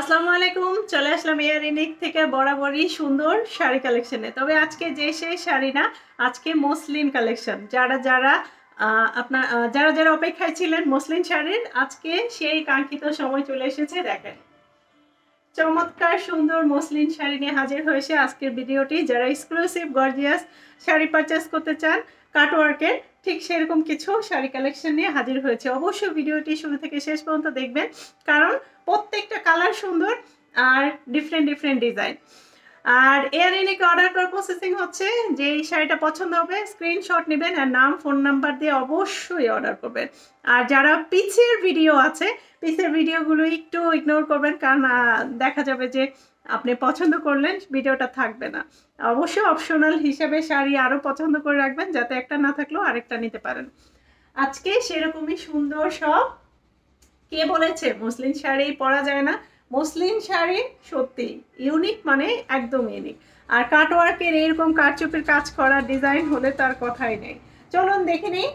আসসালামু আলাইকুম চলে আসলাম এয়ার ইনিক থেকে বরাবরই সুন্দর শাড়ি কালেকশনে তবে আজকে যে সেই শাড়ি না আজকে মসলিন কালেকশন যারা যারা আপনার যারা যারা অপেক্ষায় ছিলেন মসলিন শাড়ির আজকে সেই কাঙ্ক্ষিত সময় চলে এসেছে দেখেন চমৎকার সুন্দর মসলিন শাড়ি নিয়ে হাজির হয়েছে আজকের ভিডিওটি যারা এক্সক্লুসিভ গর্জিয়াস শাড়ি পারচেস করতে চান কাটওয়ার্কের ঠিক সেরকম কিছু শাড়ি কালেকশন নিয়ে হাজির হয়েছে অবশ্যই ভিডিওটি শুরু থেকে শেষ পর্যন্ত দেখবেন কারণ প্রত্যেকটা কালার সুন্দর আর ডিফারেন্ট ডিফারেন্ট ডিজাইন আর এয়ারইনিক অর্ডার করার প্রসেসিং হচ্ছে যে এই শাড়িটা পছন্দ হবে স্ক্রিনশট নেবেন আর নাম ফোন নাম্বার দিয়ে অবশ্যই অর্ডার করবেন আর যারা পিছের ভিডিও আছে পিছের ভিডিওগুলো একটু ইগনোর করবেন কারণ দেখা যাবে যে আপনি পছন্দ করলেন ভিডিওটা থাকবে না অবশ্যই অপশনাল হিসাবে শাড়ি আরও পছন্দ করে রাখবেন যাতে একটা না থাকলেও আরেকটা নিতে পারেন আজকে সেরকমই সুন্দর সব কে বলেছে মুসলিম শাড়ি পরা যায় না মসলিন শাড়ি সত্যি ইউনিক মানে একদম ইউনিক আর কাটওয়ার্কের এইরকম কারচুপের কাজ করা ডিজাইন হলে তার কথাই নেই চলুন দেখে নিই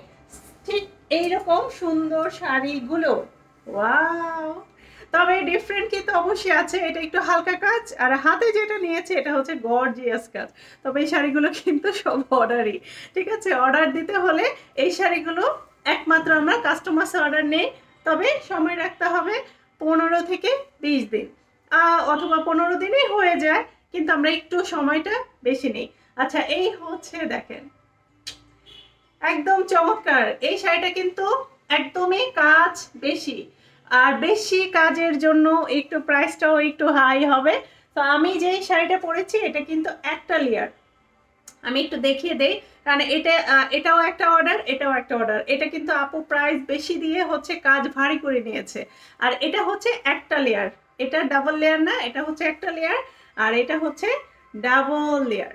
ঠিক এইরকম সুন্দর শাড়িগুলো ওয়াও তবে ডিফারেন্ট কিন্তু অবশ্যই আছে এটা একটু হালকা কাজ আর হাতে যেটা নিয়েছে এটা হচ্ছে গর্জিয়াস কাজ তবে এই শাড়িগুলো কিন্তু সব অর্ডারই ঠিক আছে অর্ডার দিতে হলে এই শাড়িগুলো একমাত্র আমরা কাস্টমার্সে অর্ডার নেই তবে সময় রাখতে হবে পনেরো থেকে বিশ দিন অথবা পনেরো দিনই হয়ে যায় কিন্তু আমরা একটু সময়টা বেশি নিই আচ্ছা এই হচ্ছে দেখেন একদম চমৎকার এই শাড়িটা কিন্তু একদমই কাজ বেশি আর বেশি কাজের জন্য একটু প্রাইসটাও একটু হাই হবে তো আমি যেই শাড়িটা পরেছি এটা কিন্তু একটা লেয়ার আমি একটু দেখিয়ে দেই কারণ এটা এটাও একটা অর্ডার এটাও একটা অর্ডার এটা কিন্তু আপু প্রাইস বেশি দিয়ে হচ্ছে কাজ ভারী করে নিয়েছে আর এটা হচ্ছে একটা লেয়ার এটা ডাবল লেয়ার না এটা হচ্ছে একটা লেয়ার আর এটা হচ্ছে ডাবল লেয়ার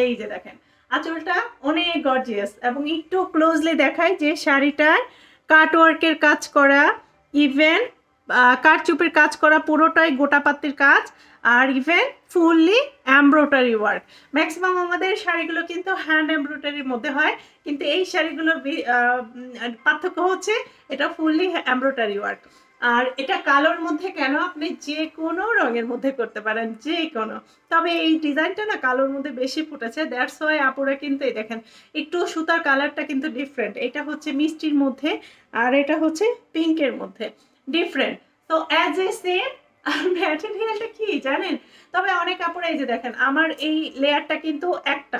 এই যে দেখেন আঁচলটা অনেক গর্জিয়াস এবং একটু ক্লোজলি দেখায় যে শাড়িটার কাটওয়ার্কের কাজ করা ইভেন কারচুপের কাজ করা পুরোটাই গোটা পাত্রের কাজ আর even fully embroidery work maximum আমাদের শাড়িগুলো কিন্তু হ্যান্ড এমব্রয়ডারির মধ্যে হয় কিন্তু এই শাড়িগুলোর পার্থক্য হচ্ছে এটা ফুললি এমব্রয়ডারি ওয়ার্ক আর এটা কালোর মধ্যে কেন আপনি যে কোনো রঙের মধ্যে করতে পারেন যে কোনো তবে এই ডিজাইনটা না কালোর মধ্যে বেশি ফুটেছে দ্যাটস ওয়াই আপুরা কিন্তু এই দেখেন একটু সুতার কালারটা কিন্তু ডিফারেন্ট এটা হচ্ছে মিষ্টির মধ্যে আর এটা হচ্ছে পিঙ্কের মধ্যে ডিফারেন্ট তো অ্যাজ এ সেম আর ম্যাটেরিয়ালটা কি জানেন তবে অনেক কাপড় যে দেখেন আমার এই লেয়ারটা কিন্তু একটা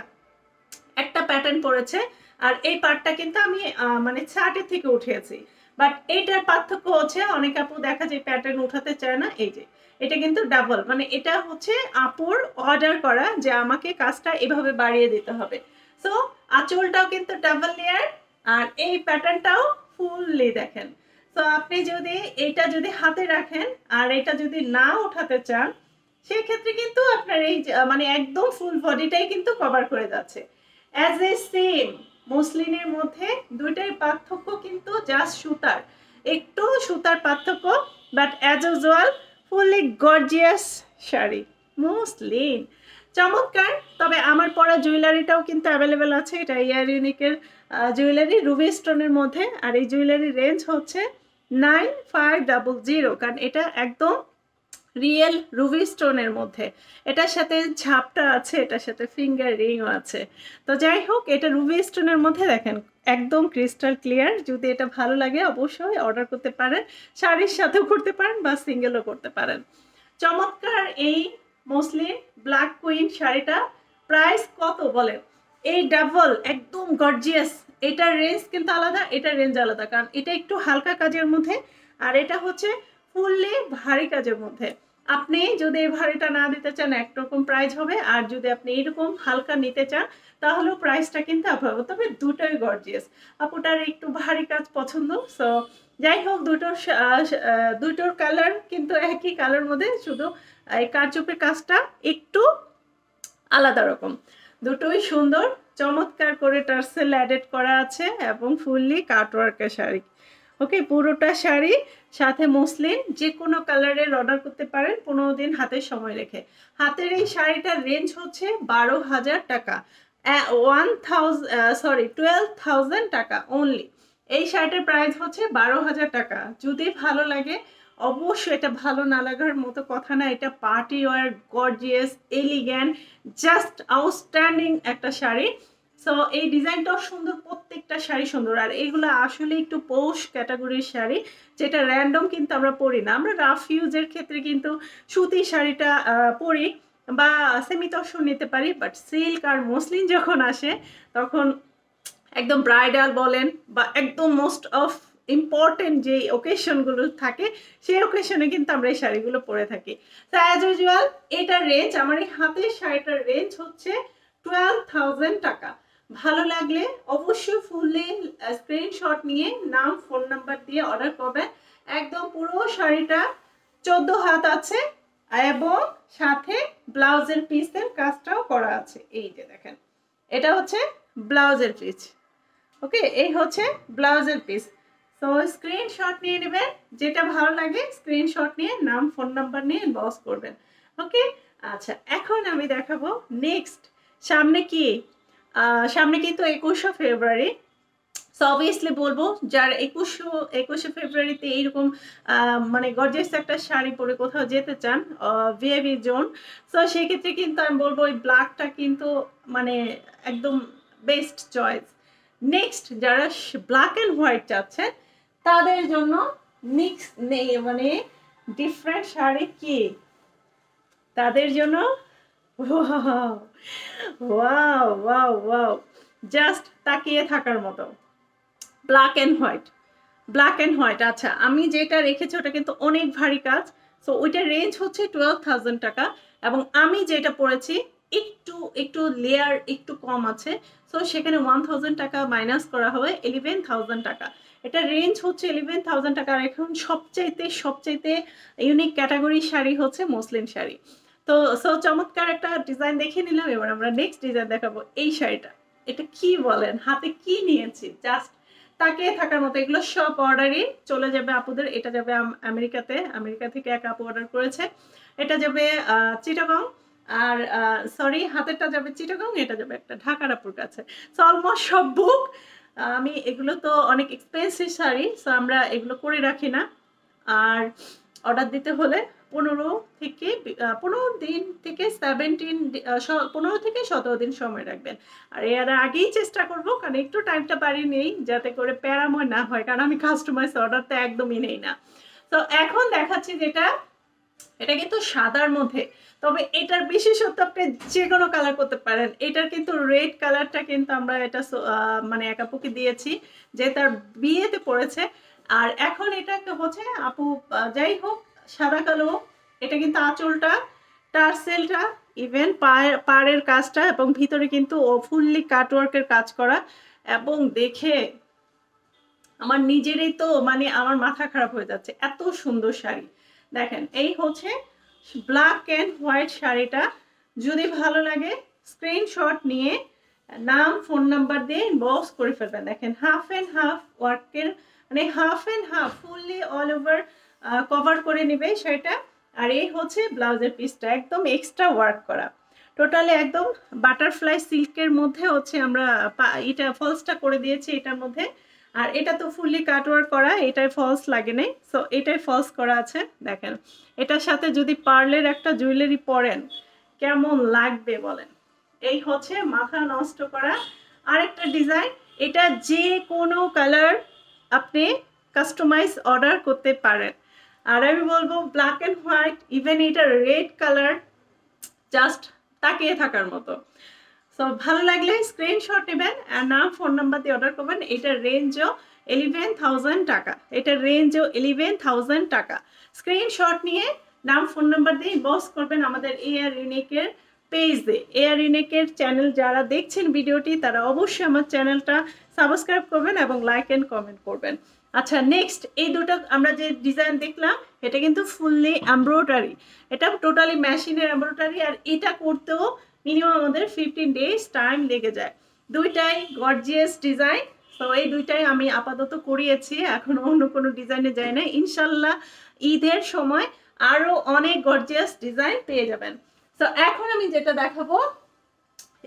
একটা প্যাটার্ন পড়েছে আর এই পার্টটা কিন্তু আমি মানে ছাটের থেকে উঠিয়েছি বাট এইটার পার্থক্য হচ্ছে অনেক আপু দেখা যায় প্যাটার্ন উঠাতে চায় না এই যে এটা কিন্তু ডাবল মানে এটা হচ্ছে আপুর অর্ডার করা যে আমাকে কাজটা এভাবে বাড়িয়ে দিতে হবে সো আঁচলটাও কিন্তু ডাবল লেয়ার আর এই প্যাটার্নটাও ফুললি দেখেন তো আপনি যদি এটা যদি হাতে রাখেন আর এটা যদি না উঠাতে চান সেক্ষেত্রে কিন্তু আপনার এই মানে একদম ফুল বডিটাই কিন্তু কভার করে যাচ্ছে অ্যাজ এ সেম মসলিনের মধ্যে দুইটাই পার্থক্য কিন্তু জাস্ট সুতার একটু সুতার পার্থক্য but as usual fully gorgeous sari muslin চমৎকার তবে আমার পরা জুয়েলারিটাও কিন্তু অ্যাভেলেবেল আছে এটা ইয়ার ইউনিকের জুয়েলারি রুবি স্টোনের মধ্যে আর এই জুয়েলারি রেঞ্জ হচ্ছে নাইন ফাইভ ডাবল জিরো কারণ এটা একদম রিয়েল রুবি স্টোনের মধ্যে এটার সাথে ঝাপটা আছে এটার সাথে ফিঙ্গার রিংও আছে তো যাই হোক এটা রুবি স্টোনের মধ্যে দেখেন একদম ক্রিস্টাল ক্লিয়ার যদি এটা ভালো লাগে অবশ্যই অর্ডার করতে পারেন শাড়ির সাথেও করতে পারেন বা সিঙ্গেলও করতে পারেন চমৎকার এই মোস্টলি ব্ল্যাক কুইন শাড়িটা প্রাইস কত বলে এই ডাবল একদম গর্জিয়াস এটার রেঞ্জ কিন্তু আলাদা এটার রেঞ্জ আলাদা কারণ এটা একটু হালকা কাজের মধ্যে আর এটা হচ্ছে ফুললি ভারী কাজের মধ্যে আপনি যদি এই ভারীটা না দিতে চান একরকম প্রাইস হবে আর যদি আপনি এরকম হালকা নিতে চান তাহলেও প্রাইসটা কিন্তু আপনার তবে দুটোই গর্জিয়াস আপুটার একটু ভারী কাজ পছন্দ সো যাই হোক দুটোর দুটোর কালার কিন্তু একই কালার মধ্যে শুধু এই কারচুপের কাজটা একটু আলাদা রকম দুটোই সুন্দর চমৎকার করে টার্সেল অ্যাডেড করা আছে এবং ফুললি কাটওয়ার্কের শাড়ি ওকে পুরোটা শাড়ি সাথে মসলিন যে কোনো কালারের অর্ডার করতে পারেন পনেরো দিন হাতে সময় রেখে হাতের এই শাড়িটার রেঞ্জ হচ্ছে বারো হাজার টাকা ওয়ান সরি টুয়েলভ টাকা অনলি এই শাড়িটার প্রাইস হচ্ছে বারো হাজার টাকা যদি ভালো লাগে অবশ্যই এটা ভালো না লাগার মতো কথা না এটা party wear gorgeous elegant just outstanding একটা শাড়ি সো এই ডিজাইনটাও সুন্দর প্রত্যেকটা শাড়ি সুন্দর আর এগুলো আসলে একটু পৌষ ক্যাটাগরির শাড়ি যেটা র্যান্ডম কিন্তু আমরা পরি না আমরা রাফ ইউজের ক্ষেত্রে কিন্তু সুতি শাড়িটা পরি বা সেমিতসও নিতে পারি বাট সিল্ক আর মসলিন যখন আসে তখন একদম ব্রাইডাল বলেন বা একদম মোস্ট অফ ইম্পর্টেন্ট যে ওকেশনগুলো থাকে সেই ওকেশনে কিন্তু আমরা এই শাড়িগুলো পরে থাকি তো অ্যাজ ইউজুয়াল এটার রেঞ্জ আমার এই হাতের শাড়িটার রেঞ্জ হচ্ছে টুয়েলভ থাউজেন্ড টাকা ভালো লাগলে অবশ্যই ফুললে স্ক্রিনশট নিয়ে নাম ফোন নাম্বার দিয়ে অর্ডার করবেন একদম পুরো শাড়িটা চোদ্দো হাত আছে এবং সাথে ব্লাউজের পিসের কাজটাও করা আছে এই যে দেখেন এটা হচ্ছে ব্লাউজের পিস ওকে এই হচ্ছে ব্লাউজের পিস তো স্ক্রিনশট নিয়ে নেবেন যেটা ভালো লাগে স্ক্রিনশট নিয়ে নাম ফোন নাম্বার নিয়ে লস করবেন ওকে আচ্ছা এখন আমি দেখাবো নেক্সট সামনে কি সামনে কিন্তু একুশে ফেব্রুয়ারি সো অবভিয়াসলি বলবো যার একুশশো একুশে ফেব্রুয়ারিতে এইরকম মানে গর্জেস একটা শাড়ি পরে কোথাও যেতে চান ভিএভি জোন সো সেক্ষেত্রে কিন্তু আমি বলবো ওই ব্ল্যাকটা কিন্তু মানে একদম বেস্ট চয়েস নেক্সট যারা ব্ল্যাক অ্যান্ড হোয়াইট চাচ্ছেন তাদের জন্য মিক্স নেই মানে ডিফারেন্ট শাড়ি কি তাদের জন্য জাস্ট তাকিয়ে থাকার মতো black and white black and white আচ্ছা আমি যেটা রেখেছি ওটা কিন্তু অনেক ভারী কাজ সো ওইটার রেঞ্জ হচ্ছে টুয়েলভ থাউজেন্ড টাকা এবং আমি যেটা পড়েছি একটু একটু লেয়ার একটু কম আছে সো সেখানে ওয়ান থাউজেন্ড টাকা মাইনাস করা হবে ইলেভেন থাউজেন্ড টাকা এটা রেঞ্জ হচ্ছে ইলেভেন থাউজেন্ড টাকা আর এখন সবচাইতে সবচাইতে ইউনিক ক্যাটাগরি শাড়ি হচ্ছে মুসলিম শাড়ি তো সো চমৎকার একটা ডিজাইন দেখে নিলাম এবার আমরা নেক্সট ডিজাইন দেখাবো এই শাড়িটা এটা কি বলেন হাতে কি নিয়েছি জাস্ট তাকে থাকার মতো এগুলো সব অর্ডারই চলে যাবে আপুদের এটা যাবে আমেরিকাতে আমেরিকা থেকে এক আপু অর্ডার করেছে এটা যাবে চিটাগং আর সরি হাতেরটা যাবে চিটাগং এটা যাবে একটা ঢাকার আপুর কাছে সো অলমোস্ট সব বুক আমি এগুলো তো অনেক এক্সপেন্সিভ শাড়ি সো আমরা এগুলো করে রাখি না আর অর্ডার দিতে হলে পনেরো থেকে পনেরো দিন থেকে সেভেন্টিন পনেরো থেকে সতেরো দিন সময় রাখবেন আর এর আগেই চেষ্টা করব কারণ একটু টাইমটা বাড়ি নেই যাতে করে প্যারাময় না হয় কারণ আমি কাস্টমাইজ অর্ডারটা একদমই নেই না তো এখন দেখাচ্ছি যেটা এটা কিন্তু সাদার মধ্যে তবে এটার বিশেষত্ব আপনি যে কোনো কালার করতে পারেন এটার কিন্তু রেড কালারটা কিন্তু আমরা এটা মানে এক আপুকে দিয়েছি যে তার বিয়েতে পড়েছে আর এখন এটা হচ্ছে আপু যাই হোক সাদা কালো এটা কিন্তু আঁচলটা টার্সেলটা ইভেন পাড়ের কাজটা এবং ভিতরে কিন্তু ফুললি কাটওয়ার্কের কাজ করা এবং দেখে আমার নিজেরই তো মানে আমার মাথা খারাপ হয়ে যাচ্ছে এত সুন্দর শাড়ি দেখেন এই হচ্ছে ব্ল্যাক অ্যান্ড হোয়াইট শাড়িটা যদি ভালো লাগে স্ক্রিনশট নিয়ে নাম ফোন নাম্বার দিয়ে ইনবক্স করে ফেলবেন দেখেন হাফ অ্যান্ড হাফ ওয়ার্কের মানে half and half fully all over cover করে নেবে সেটা আর এই হচ্ছে ব্লাউজের পিসটা একদম এক্সট্রা ওয়ার্ক করা টোটালি একদম বাটারফ্লাই সিল্কের মধ্যে হচ্ছে আমরা এটা ফলসটা করে দিয়েছি এটার মধ্যে আর এটা তো ফুললি কাটওয়ার করা এটাই ফলস লাগে নেই সো এটাই ফলস করা আছে দেখেন এটার সাথে যদি পার্লের একটা জুয়েলারি পরেন কেমন লাগবে বলেন এই হচ্ছে মাথা নষ্ট করা আরেকটা ডিজাইন এটা যে কোনো কালার আপনি কাস্টমাইজ অর্ডার করতে পারেন আর আমি বলবো ব্ল্যাক অ্যান্ড হোয়াইট ইভেন এটা রেড কালার জাস্ট তাকিয়ে থাকার মতো সো ভালো লাগলে স্ক্রিনশট নেবেন আর নাম ফোন নাম্বার দিয়ে অর্ডার করবেন এটার রেঞ্জও এলিভেন থাউজেন্ড টাকা এটার রেঞ্জও এলিভেন থাউজেন্ড টাকা স্ক্রিনশট নিয়ে নাম ফোন নাম্বার দিয়ে বস করবেন আমাদের এয়ার ইউনিকের পেজে এয়ার ইউনিকের চ্যানেল যারা দেখছেন ভিডিওটি তারা অবশ্যই আমার চ্যানেলটা সাবস্ক্রাইব করবেন এবং লাইক অ্যান্ড কমেন্ট করবেন আচ্ছা নেক্সট এই দুটো আমরা যে ডিজাইন দেখলাম এটা কিন্তু ফুললি এমব্রয়ডারি এটা টোটালি মেশিনের এমব্রয়ডারি আর এটা করতেও মিনিমাম আমাদের ফিফটিন ডেজ টাইম লেগে যায় দুইটাই গর্জিয়াস ডিজাইন তো এই দুইটাই আমি আপাতত করিয়েছি এখন অন্য কোনো ডিজাইনে যাই না ইনশাল্লাহ ঈদের সময় আরও অনেক গর্জিয়াস ডিজাইন পেয়ে যাবেন তো এখন আমি যেটা দেখাবো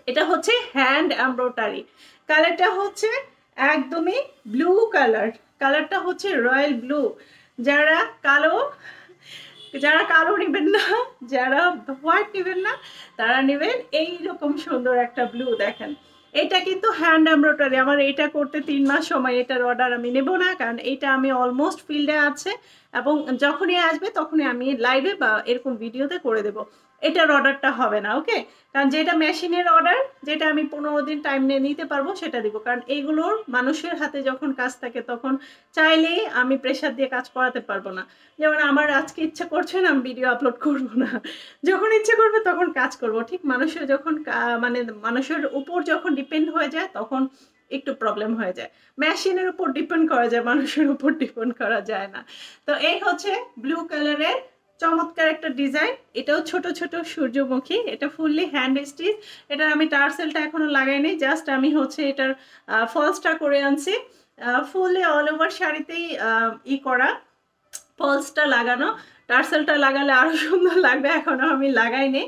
এটা হচ্ছে হ্যান্ড এমব্রয়ডারি কালারটা হচ্ছে একদমই ব্লু কালার কালারটা হচ্ছে রয়্যাল ব্লু যারা কালো যারা কালো নেবেন না যারা হোয়াইট নেবেন না তারা নেবেন এই রকম সুন্দর একটা ব্লু দেখেন এটা কিন্তু হ্যান্ড এমব্রয়ডারি আমার এটা করতে তিন মাস সময় এটার অর্ডার আমি নেব না কারণ এটা আমি অলমোস্ট ফিল্ডে আছে এবং যখনই আসবে তখনই আমি লাইভে বা এরকম ভিডিওতে করে দেব এটার অর্ডারটা হবে না ওকে কারণ যেটা মেশিনের অর্ডার যেটা আমি পনেরো দিন টাইম নিয়ে নিতে পারবো সেটা দিব কারণ এইগুলোর মানুষের হাতে যখন কাজ থাকে তখন চাইলেই আমি প্রেশার দিয়ে কাজ করাতে পারবো না যেমন আমার আজকে ইচ্ছে করছে না আমি ভিডিও আপলোড করব না যখন ইচ্ছে করবে তখন কাজ করব ঠিক মানুষের যখন মানে মানুষের উপর যখন ডিপেন্ড হয়ে যায় তখন একটু প্রবলেম হয়ে যায় মেশিনের উপর ডিপেন্ড করা যায় মানুষের উপর ডিপেন্ড করা যায় না তো এই হচ্ছে ব্লু কালারের চমৎকার একটা ডিজাইন এটাও ছোট ছোট সূর্যমুখী এটা ফুললি হ্যান্ড স্টিচ এটার আমি টার্সেলটা এখনও লাগাইনি জাস্ট আমি হচ্ছে এটার ফলসটা করে আনছি ফুললি অল ওভার শাড়িতেই ই করা ফলসটা লাগানো টার্সেলটা লাগালে আরও সুন্দর লাগবে এখনও আমি লাগাইনি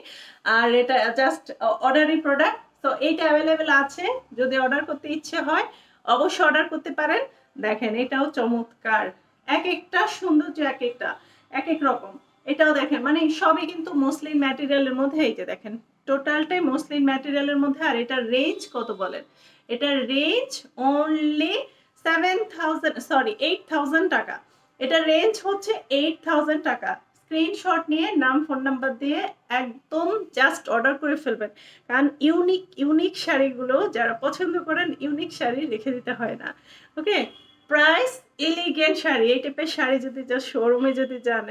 আর এটা জাস্ট অর্ডারি প্রোডাক্ট তো এইটা অ্যাভেলেবেল আছে যদি অর্ডার করতে ইচ্ছে হয় অবশ্যই অর্ডার করতে পারেন দেখেন এটাও চমৎকার এক একটা সৌন্দর্য এক একটা এক এক রকম এটাও দেখেন মানে সবই কিন্তু মসলিন ম্যাটেরিয়ালের মধ্যে এই যে দেখেন টোটালটাই মসলিন ম্যাটেরিয়ালের মধ্যে আর এটার রেঞ্জ কত বলেন এটার range only seven thousand sorry eight thousand টাকা এটার রেঞ্জ হচ্ছে এইট থাউজেন্ড টাকা স্ক্রিনশট নিয়ে নাম ফোন নাম্বার দিয়ে একদম জাস্ট অর্ডার করে ফেলবেন কারণ ইউনিক ইউনিক শাড়িগুলো যারা পছন্দ করেন ইউনিক শাড়ি রেখে দিতে হয় না ওকে প্রাইস ইলিগেন্ট শাড়ি এই টাইপের শাড়ি যদি যা শোরুমে যদি যান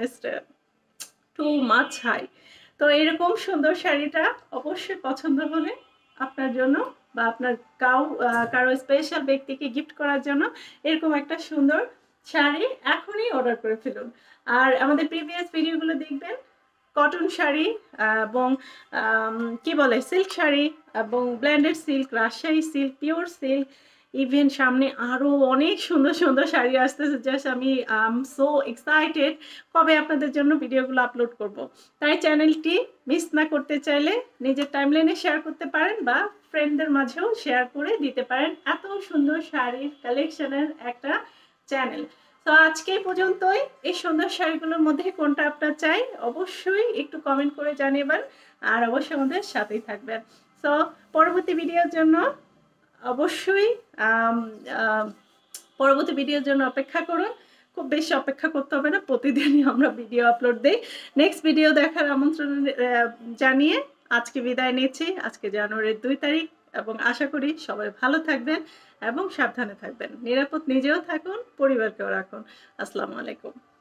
মাছ হাই তো এরকম সুন্দর শাড়িটা অবশ্যই পছন্দ হলে আপনার জন্য বা আপনার কাউ কারো স্পেশাল ব্যক্তিকে গিফট করার জন্য এরকম একটা সুন্দর শাড়ি এখনই অর্ডার করে ফেলুন আর আমাদের প্রিভিয়াস ভিডিওগুলো দেখবেন কটন শাড়ি এবং কি বলে সিল্ক শাড়ি এবং blended silk Rajshahi silk pure silk even সামনে আরও অনেক সুন্দর সুন্দর শাড়ি আসতেছে জাস্ট আমি আম সো এক্সাইটেড কবে আপনাদের জন্য ভিডিওগুলো আপলোড করব। তাই চ্যানেলটি মিস না করতে চাইলে নিজের টাইমলাইনে শেয়ার করতে পারেন বা ফ্রেন্ডদের মাঝেও শেয়ার করে দিতে পারেন এত সুন্দর শাড়ির কালেকশনের একটা চ্যানেল তো আজকে পর্যন্তই এই সুন্দর শাড়িগুলোর মধ্যে কোনটা আপনার চাই অবশ্যই একটু কমেন্ট করে জানাবেন আর অবশ্যই আমাদের সাথেই থাকবেন তো পরবর্তী ভিডিওর জন্য অবশ্যই পরবর্তী ভিডিওর জন্য অপেক্ষা করুন খুব বেশি অপেক্ষা করতে হবে না প্রতিদিনই আমরা ভিডিও আপলোড দিই নেক্সট ভিডিও দেখার আমন্ত্রণ জানিয়ে আজকে বিদায় নিচ্ছি আজকে জানুয়ারির দুই তারিখ এবং আশা করি সবাই ভালো থাকবেন এবং সাবধানে থাকবেন নিরাপদ নিজেও থাকুন পরিবারকেও রাখুন আসসালামু আলাইকুম